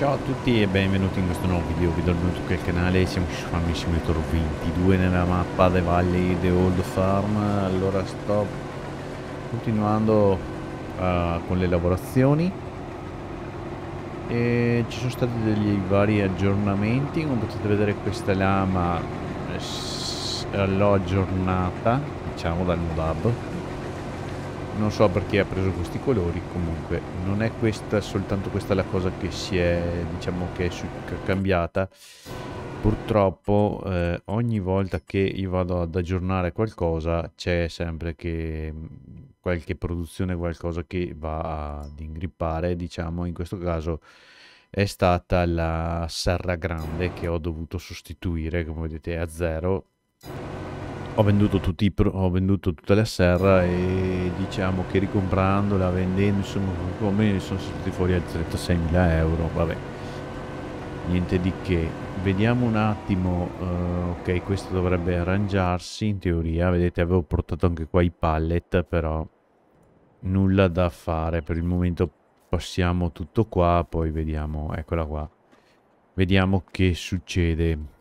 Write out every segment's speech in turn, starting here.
Ciao a tutti e benvenuti in questo nuovo video, vi do il benvenuto qui al canale, siamo su Farming Simulator 22 nella mappa The Valley The Old Farm Allora sto continuando uh, con le lavorazioni e Ci sono stati degli vari aggiornamenti, come potete vedere questa lama l'ho eh, aggiornata, diciamo dal modab non so perché ha preso questi colori comunque non è questa soltanto questa la cosa che si è diciamo che è cambiata purtroppo eh, ogni volta che io vado ad aggiornare qualcosa c'è sempre che mm, qualche produzione qualcosa che va ad ingrippare diciamo in questo caso è stata la serra grande che ho dovuto sostituire come vedete a zero ho venduto, tutti, i ho venduto tutta la serra e diciamo che ricomprandola, vendendo, insomma, come sono stati fuori a 36.000 euro, vabbè, niente di che. Vediamo un attimo, uh, ok, questo dovrebbe arrangiarsi in teoria, vedete avevo portato anche qua i pallet, però nulla da fare, per il momento passiamo tutto qua, poi vediamo, eccola qua, vediamo che succede.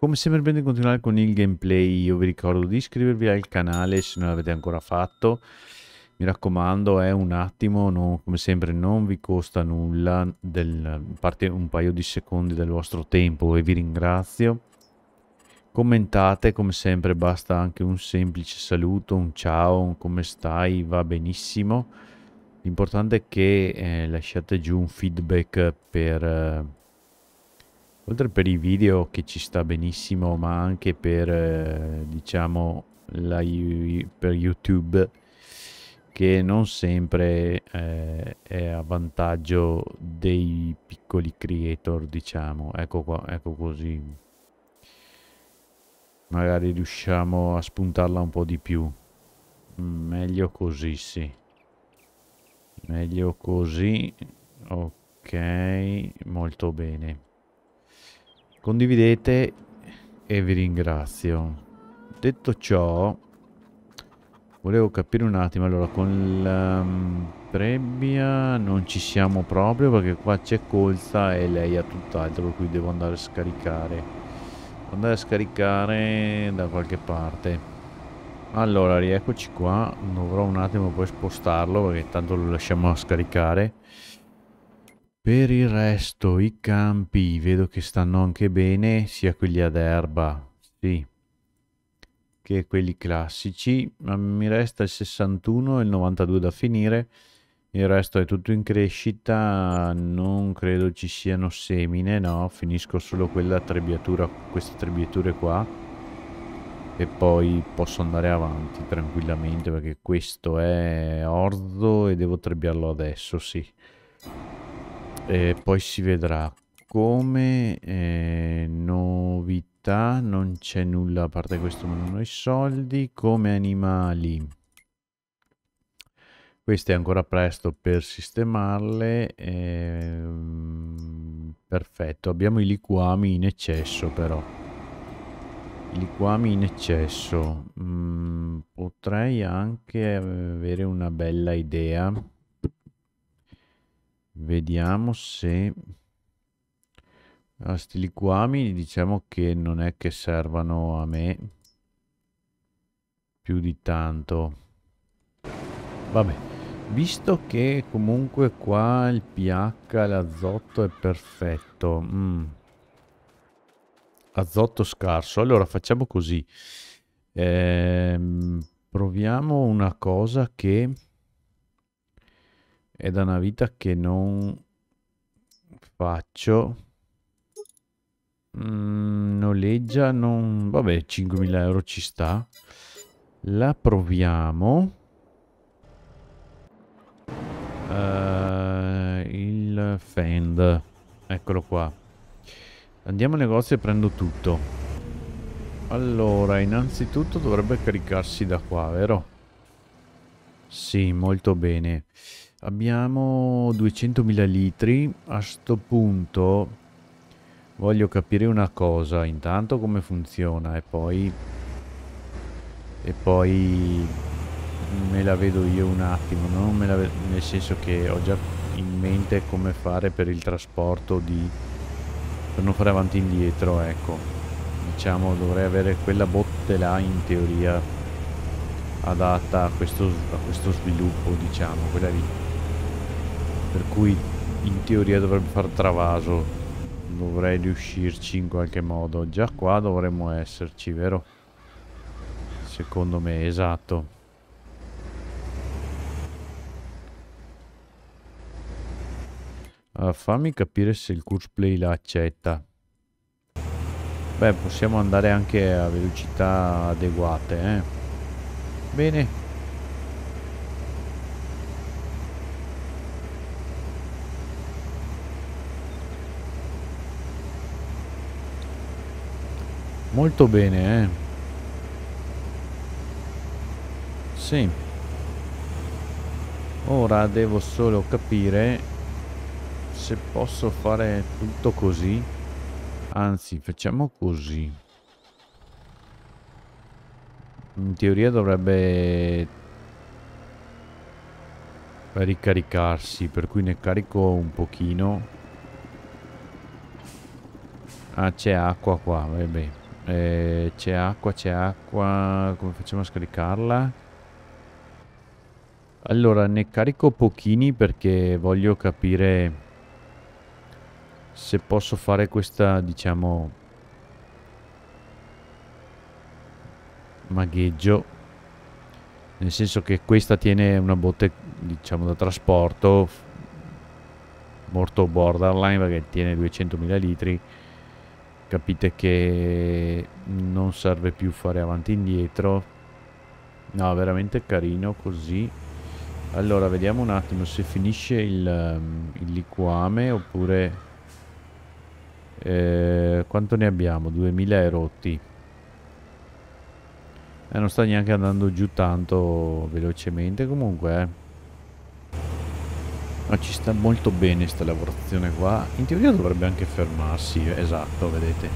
Come sempre bene continuare con il gameplay, io vi ricordo di iscrivervi al canale se non l'avete ancora fatto. Mi raccomando, è eh, un attimo, no, come sempre non vi costa nulla, del, parte un paio di secondi del vostro tempo e vi ringrazio. Commentate, come sempre basta anche un semplice saluto, un ciao, un come stai, va benissimo. L'importante è che eh, lasciate giù un feedback per... Eh, oltre per i video che ci sta benissimo ma anche per eh, diciamo la, per youtube che non sempre eh, è a vantaggio dei piccoli creator diciamo ecco qua ecco così magari riusciamo a spuntarla un po di più mm, meglio così sì meglio così ok molto bene condividete e vi ringrazio. Detto ciò, volevo capire un attimo, allora con la mm, Prebbia non ci siamo proprio perché qua c'è Colza e lei ha tutt'altro, per cui devo andare a scaricare. andare a scaricare da qualche parte. Allora, rieccoci qua, dovrò un attimo poi spostarlo perché tanto lo lasciamo a scaricare. Per il resto i campi vedo che stanno anche bene, sia quelli ad erba, sì, che quelli classici. Ma mi resta il 61 e il 92 da finire, il resto è tutto in crescita, non credo ci siano semine, no, finisco solo quella trebbiatura, queste trebbiature qua. E poi posso andare avanti tranquillamente perché questo è orzo e devo trebbiarlo adesso, sì. E poi si vedrà. Come eh, novità non c'è nulla a parte questo menu i soldi. Come animali. Queste è ancora presto per sistemarle. Ehm, perfetto, abbiamo i liquami in eccesso però. I liquami in eccesso. Mm, potrei anche avere una bella idea vediamo se a ah, sti liquami diciamo che non è che servano a me più di tanto vabbè visto che comunque qua il pH l'azoto è perfetto mm. azoto scarso allora facciamo così ehm, proviamo una cosa che è da una vita che non faccio. Mm, noleggia, non... Vabbè, 5.000 euro ci sta. La proviamo. Uh, il Fend. Eccolo qua. Andiamo al negozio e prendo tutto. Allora, innanzitutto dovrebbe caricarsi da qua, vero? Sì, molto bene. Abbiamo 200.000 litri, a sto punto voglio capire una cosa, intanto come funziona e poi, e poi me la vedo io un attimo, no? vedo, nel senso che ho già in mente come fare per il trasporto di, per non fare avanti e indietro, ecco, diciamo dovrei avere quella botte là in teoria adatta a questo, a questo sviluppo, diciamo, quella lì per cui in teoria dovrebbe far travaso dovrei riuscirci in qualche modo già qua dovremmo esserci vero? secondo me esatto allora, ah, fammi capire se il curse play la accetta beh possiamo andare anche a velocità adeguate eh? bene Molto bene, eh. Sì. Ora devo solo capire se posso fare tutto così. Anzi, facciamo così. In teoria dovrebbe ricaricarsi, per cui ne carico un pochino. Ah, c'è acqua qua, vabbè. Eh, c'è acqua, c'è acqua. Come facciamo a scaricarla? Allora, ne carico pochini perché voglio capire se posso fare questa, diciamo, magheggio. Nel senso che questa tiene una botte, diciamo, da trasporto molto borderline perché tiene 200.000 litri capite che non serve più fare avanti e indietro no veramente carino così allora vediamo un attimo se finisce il, ehm, il liquame oppure eh, quanto ne abbiamo 2000 erotti eh, non sta neanche andando giù tanto velocemente comunque eh. Ma ci sta molto bene questa lavorazione qua. In teoria dovrebbe anche fermarsi, esatto, vedete.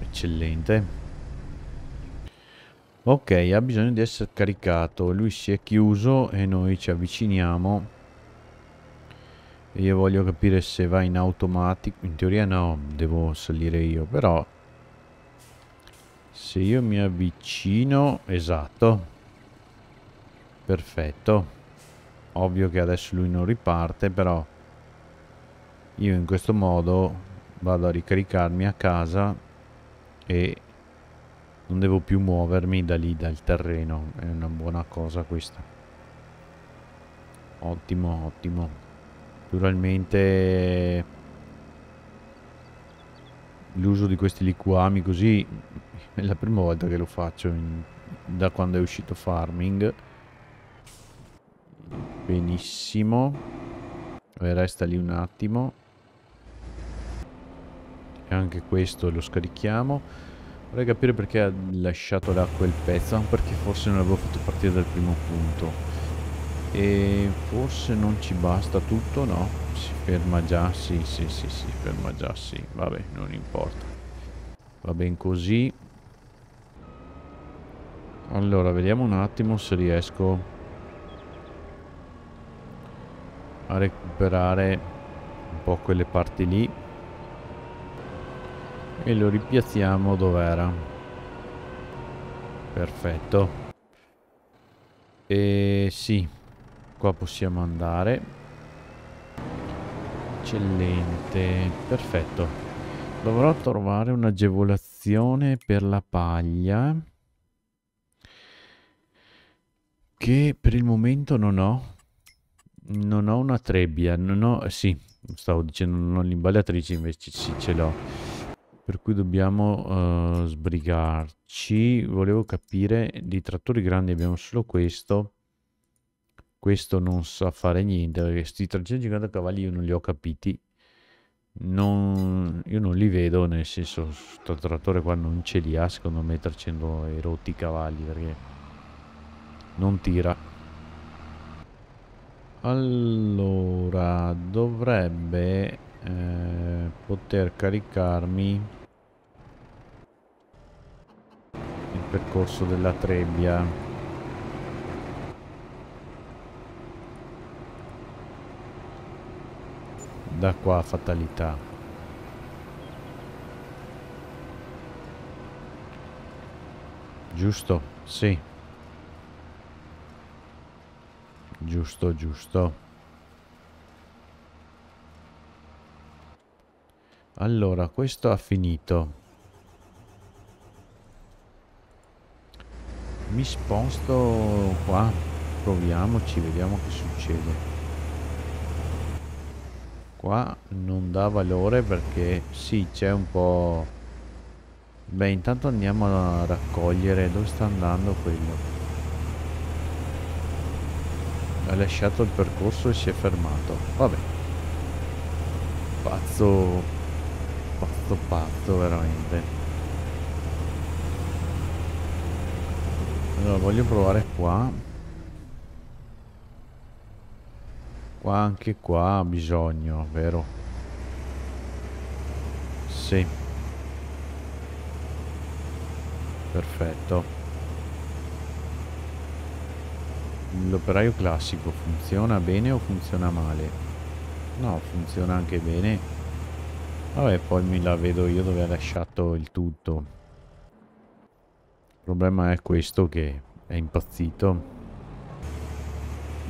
Eccellente. Ok, ha bisogno di essere caricato. Lui si è chiuso e noi ci avviciniamo. io voglio capire se va in automatico. In teoria no, devo salire io, però... Se io mi avvicino... Esatto. Perfetto ovvio che adesso lui non riparte però io in questo modo vado a ricaricarmi a casa e non devo più muovermi da lì dal terreno è una buona cosa questa ottimo ottimo naturalmente l'uso di questi liquami così è la prima volta che lo faccio in, da quando è uscito farming Benissimo. Eh, resta lì un attimo. E anche questo lo scarichiamo. Vorrei capire perché ha lasciato là quel pezzo. Perché forse non l'avevo fatto partire dal primo punto. E forse non ci basta tutto, no? Si ferma già, sì, sì, sì, si ferma già, sì. Vabbè, non importa. Va ben così. Allora, vediamo un attimo se riesco a recuperare un po' quelle parti lì e lo ripiazziamo dove era perfetto e sì qua possiamo andare eccellente perfetto dovrò trovare un'agevolazione per la paglia che per il momento non ho non ho una trebbia, non ho... Eh, sì, stavo dicendo non ho l'imballatrice, invece sì, ce l'ho. Per cui dobbiamo uh, sbrigarci. Volevo capire, di trattori grandi abbiamo solo questo. Questo non sa fare niente, perché questi 350 cavalli io non li ho capiti. Non, io non li vedo, nel senso, questo trattore qua non ce li ha, secondo me, 300 erotti cavalli, perché non tira. Allora, dovrebbe eh, poter caricarmi il percorso della trebbia. Da qua fatalità. Giusto? Sì. Giusto, giusto. Allora, questo ha finito. Mi sposto qua. Proviamoci, vediamo che succede. Qua non dà valore perché sì, c'è un po'... Beh, intanto andiamo a raccogliere. Dove sta andando quello? ha lasciato il percorso e si è fermato vabbè pazzo pazzo pazzo veramente allora voglio provare qua qua anche qua ha bisogno vero sì perfetto l'operaio classico funziona bene o funziona male? No, funziona anche bene. Vabbè, poi mi la vedo io dove ha lasciato il tutto. Il problema è questo che è impazzito.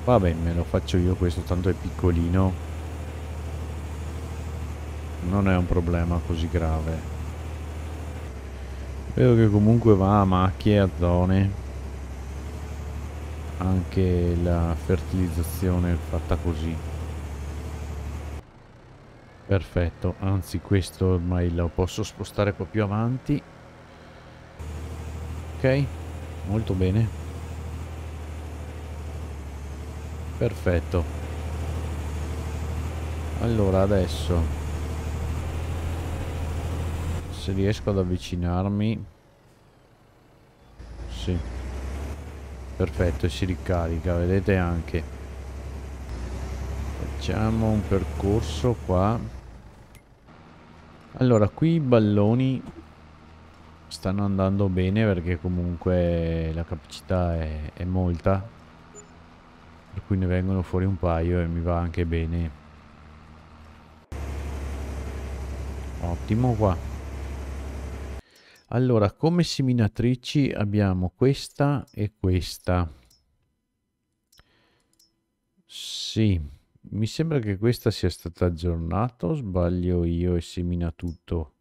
Vabbè, me lo faccio io questo, tanto è piccolino. Non è un problema così grave. Vedo che comunque va a macchie, a zone anche la fertilizzazione fatta così perfetto anzi questo ormai lo posso spostare qua più avanti ok molto bene perfetto allora adesso se riesco ad avvicinarmi sì perfetto e si ricarica vedete anche facciamo un percorso qua allora qui i balloni stanno andando bene perché comunque la capacità è, è molta per cui ne vengono fuori un paio e mi va anche bene ottimo qua allora, come seminatrici abbiamo questa e questa. Sì, mi sembra che questa sia stata aggiornata, sbaglio io e semina tutto.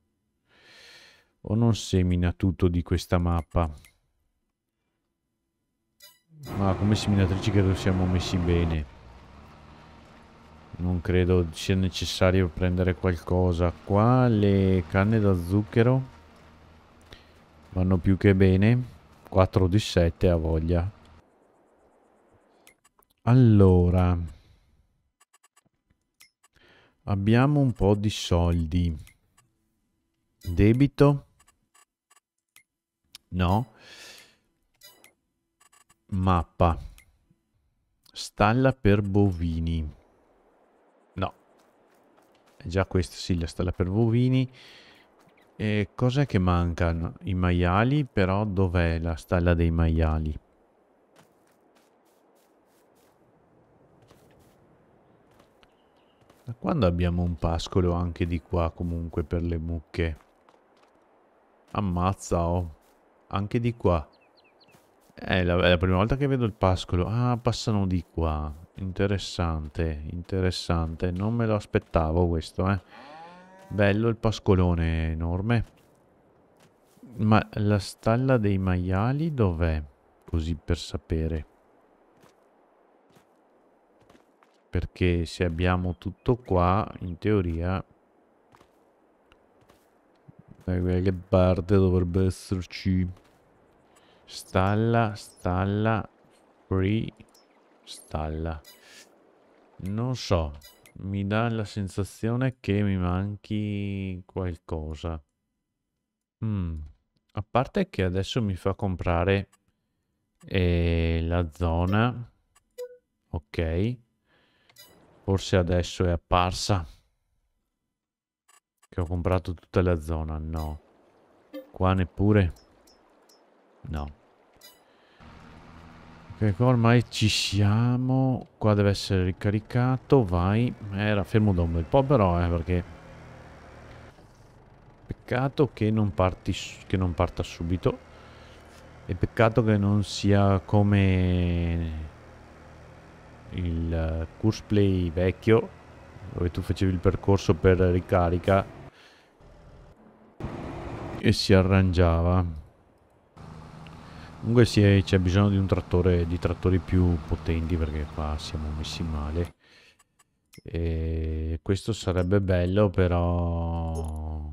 O non semina tutto di questa mappa. Ma come seminatrici credo siamo messi bene. Non credo sia necessario prendere qualcosa. Qua le canne da zucchero Vanno più che bene. 4 di 7 a voglia. Allora. Abbiamo un po' di soldi. Debito? No. Mappa. Stalla per bovini. No. È già questa, sì, la stalla per bovini. E cos'è che mancano? I maiali, però dov'è la stalla dei maiali? Da quando abbiamo un pascolo anche di qua comunque per le mucche? Ammazza, oh. Anche di qua. È la, è la, prima volta che vedo il pascolo. Ah, passano di qua. Interessante, interessante. Non me lo aspettavo questo, eh. Bello il pascolone enorme. Ma la stalla dei maiali dov'è? Così per sapere. Perché se abbiamo tutto qua, in teoria... Da eh, qualche parte dovrebbe esserci... Stalla, stalla, free, stalla. Non so, mi dà la sensazione che mi manchi qualcosa. Mm. A parte che adesso mi fa comprare eh, la zona. Ok. Forse adesso è apparsa. Che ho comprato tutta la zona. No. Qua neppure. No. Ok, ormai ci siamo. Qua deve essere ricaricato. Vai. Era fermo da un bel po' però, eh, perché... Peccato che non, parti, che non parta subito. E peccato che non sia come il eh, course play vecchio dove tu facevi il percorso per ricarica e si arrangiava Comunque sì, c'è bisogno di un trattore, di trattori più potenti perché qua siamo messi male. E questo sarebbe bello però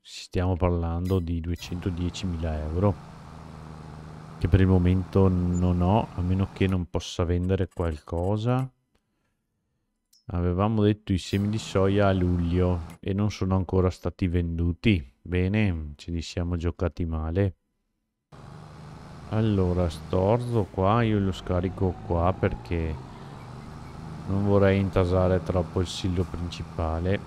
stiamo parlando di 210.000 euro che per il momento non ho a meno che non possa vendere qualcosa avevamo detto i semi di soia a luglio e non sono ancora stati venduti bene ce li siamo giocati male allora, storzo qua, io lo scarico qua perché non vorrei intasare troppo il sillo principale.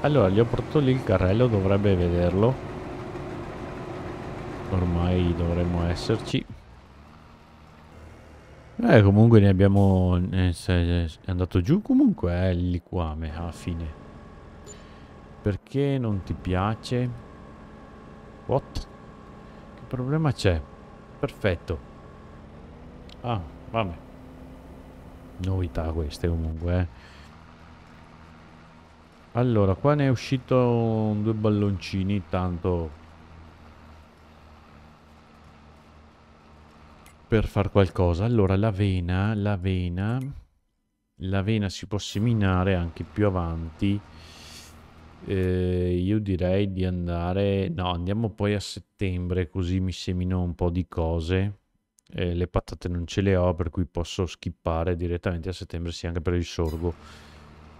Allora, gli ho portato lì il carrello, dovrebbe vederlo. Ormai dovremmo esserci. Eh, comunque ne abbiamo... è andato giù comunque eh, il liquame, alla fine. Perché non ti piace? What? problema c'è. Perfetto. Ah, vabbè. Novità queste comunque, eh. Allora, qua ne è uscito un, due balloncini, tanto... Per far qualcosa. Allora, la vena... La vena si può seminare anche più avanti eh, io direi di andare, no, andiamo poi a settembre così mi semino un po' di cose. Eh, le patate non ce le ho, per cui posso skippare direttamente a settembre, sì, anche per il sorgo.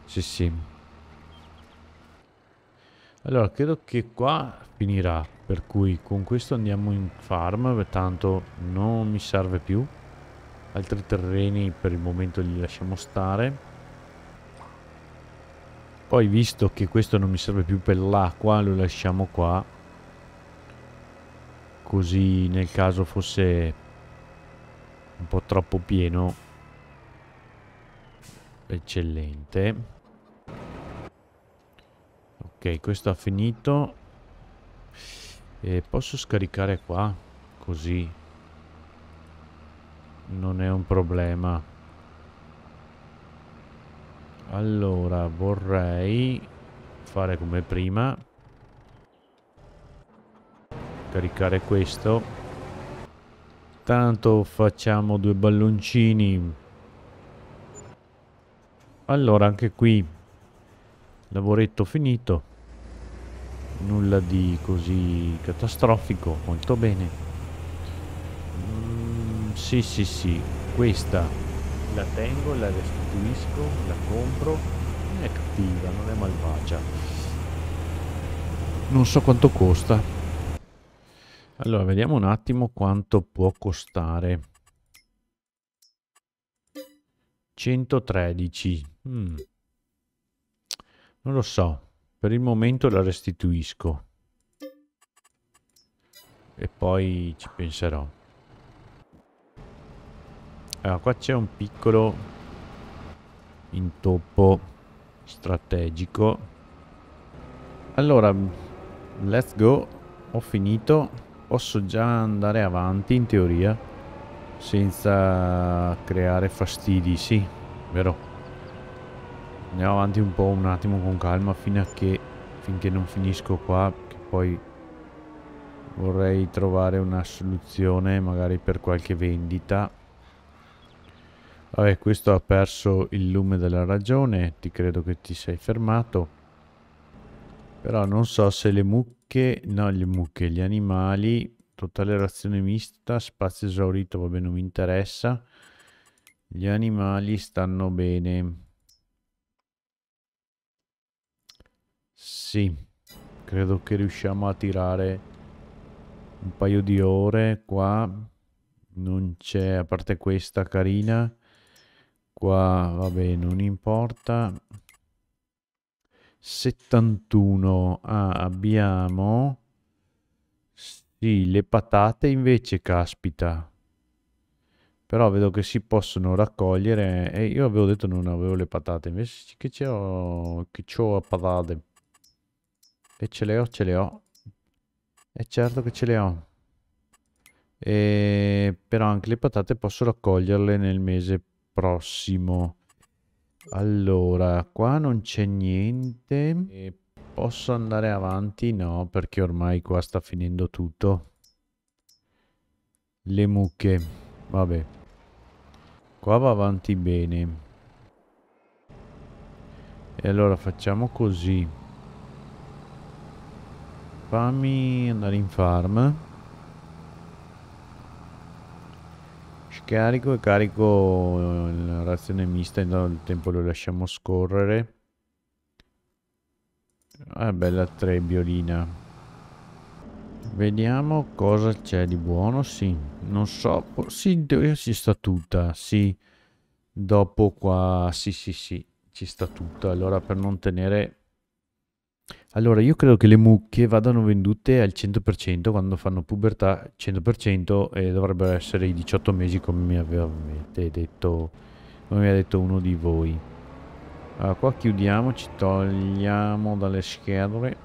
Sì, sì. Allora, credo che qua finirà, per cui con questo andiamo in farm, tanto non mi serve più. Altri terreni per il momento li lasciamo stare. Poi visto che questo non mi serve più per l'acqua, lo lasciamo qua. Così nel caso fosse un po' troppo pieno. Eccellente. Ok, questo ha finito. E posso scaricare qua? Così. Non è un problema. Allora, vorrei fare come prima. Caricare questo. Tanto facciamo due balloncini. Allora, anche qui lavoretto finito. Nulla di così catastrofico, molto bene. Mm, sì, sì, sì, questa la tengo, la restituisco, la compro, non è cattiva, non è malvagia. Non so quanto costa. Allora, vediamo un attimo quanto può costare. 113. Mm. Non lo so. Per il momento la restituisco. E poi ci penserò. Allora, qua c'è un piccolo intoppo strategico. Allora, let's go. Ho finito. Posso già andare avanti, in teoria, senza creare fastidi, sì, vero? Andiamo avanti un po', un attimo, con calma, fino a che, finché non finisco qua, che poi vorrei trovare una soluzione, magari per qualche vendita. Vabbè, questo ha perso il lume della ragione, ti credo che ti sei fermato. Però non so se le mucche, no le mucche, gli animali, totale razione mista, spazio esaurito, vabbè non mi interessa. Gli animali stanno bene. Sì, credo che riusciamo a tirare un paio di ore qua. Non c'è, a parte questa carina Qua, vabbè, non importa. 71. Ah, abbiamo... Sì, le patate invece, caspita. Però vedo che si possono raccogliere. E io avevo detto non avevo le patate, invece che c'ho... Che c'ho a patate. E ce le ho, ce le ho. E certo che ce le ho. E... Però anche le patate posso raccoglierle nel mese prossimo. Allora, qua non c'è niente. E posso andare avanti? No, perché ormai qua sta finendo tutto. Le mucche. Vabbè. Qua va avanti bene. E allora facciamo così. Fammi andare in farm. carico e carico eh, la razione mista intanto il tempo lo lasciamo scorrere ah bella trebbiolina vediamo cosa c'è di buono sì non so sì in teoria ci sta tutta sì dopo qua sì sì sì ci sta tutta allora per non tenere allora, io credo che le mucche vadano vendute al 100% quando fanno pubertà, 100% e dovrebbero essere i 18 mesi come mi avevate detto, come mi ha detto uno di voi. Allora, qua chiudiamo, ci togliamo dalle schedole.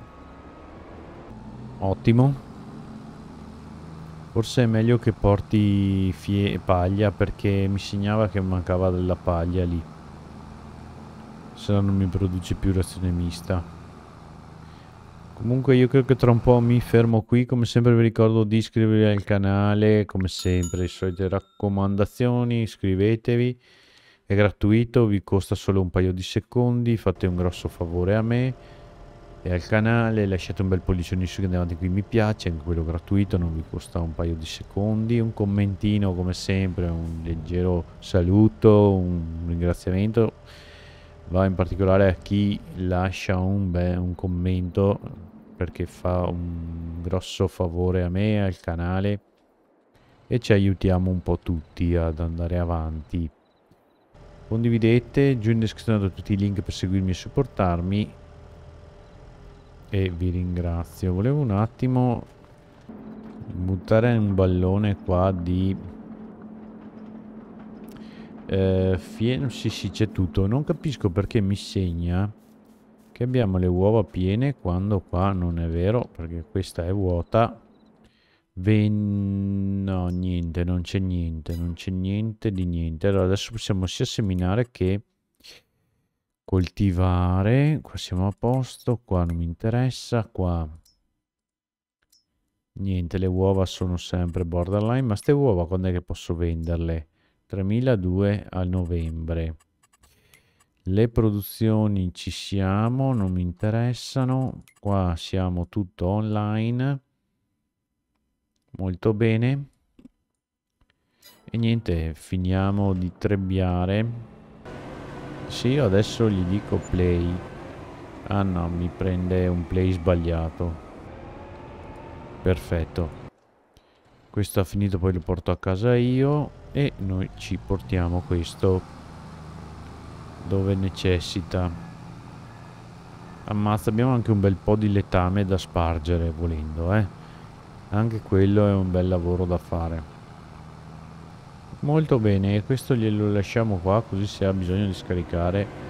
Ottimo. Forse è meglio che porti fie e paglia perché mi segnava che mancava della paglia lì. Se no non mi produce più razione mista. Comunque io credo che tra un po' mi fermo qui, come sempre vi ricordo di iscrivervi al canale, come sempre le solite raccomandazioni, iscrivetevi, è gratuito, vi costa solo un paio di secondi, fate un grosso favore a me e al canale, lasciate un bel pollice su che andate qui mi piace, anche quello gratuito, non vi costa un paio di secondi, un commentino come sempre, un leggero saluto, un ringraziamento va in particolare a chi lascia un, beh, un commento perché fa un grosso favore a me, al canale e ci aiutiamo un po' tutti ad andare avanti. Condividete, giù in descrizione tutti i link per seguirmi e supportarmi e vi ringrazio. Volevo un attimo buttare un ballone qua di eh, fieno, sì sì c'è tutto. Non capisco perché mi segna che abbiamo le uova piene quando qua non è vero perché questa è vuota. Ven... No, niente, non c'è niente, non c'è niente di niente. Allora adesso possiamo sia seminare che coltivare. Qua siamo a posto, qua non mi interessa, qua Niente, le uova sono sempre borderline, ma queste uova quando è che posso venderle? 3.200 a novembre. Le produzioni ci siamo, non mi interessano. Qua siamo tutto online. Molto bene. E niente, finiamo di trebbiare. Sì, io adesso gli dico play. Ah no, mi prende un play sbagliato. Perfetto. Questo ha finito, poi lo porto a casa io e noi ci portiamo questo dove necessita ammazza abbiamo anche un bel po' di letame da spargere volendo eh anche quello è un bel lavoro da fare molto bene questo glielo lasciamo qua così se ha bisogno di scaricare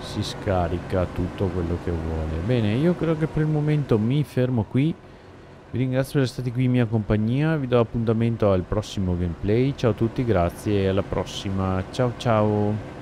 si scarica tutto quello che vuole bene io credo che per il momento mi fermo qui vi ringrazio per essere stati qui in mia compagnia, vi do appuntamento al prossimo gameplay, ciao a tutti, grazie e alla prossima, ciao ciao!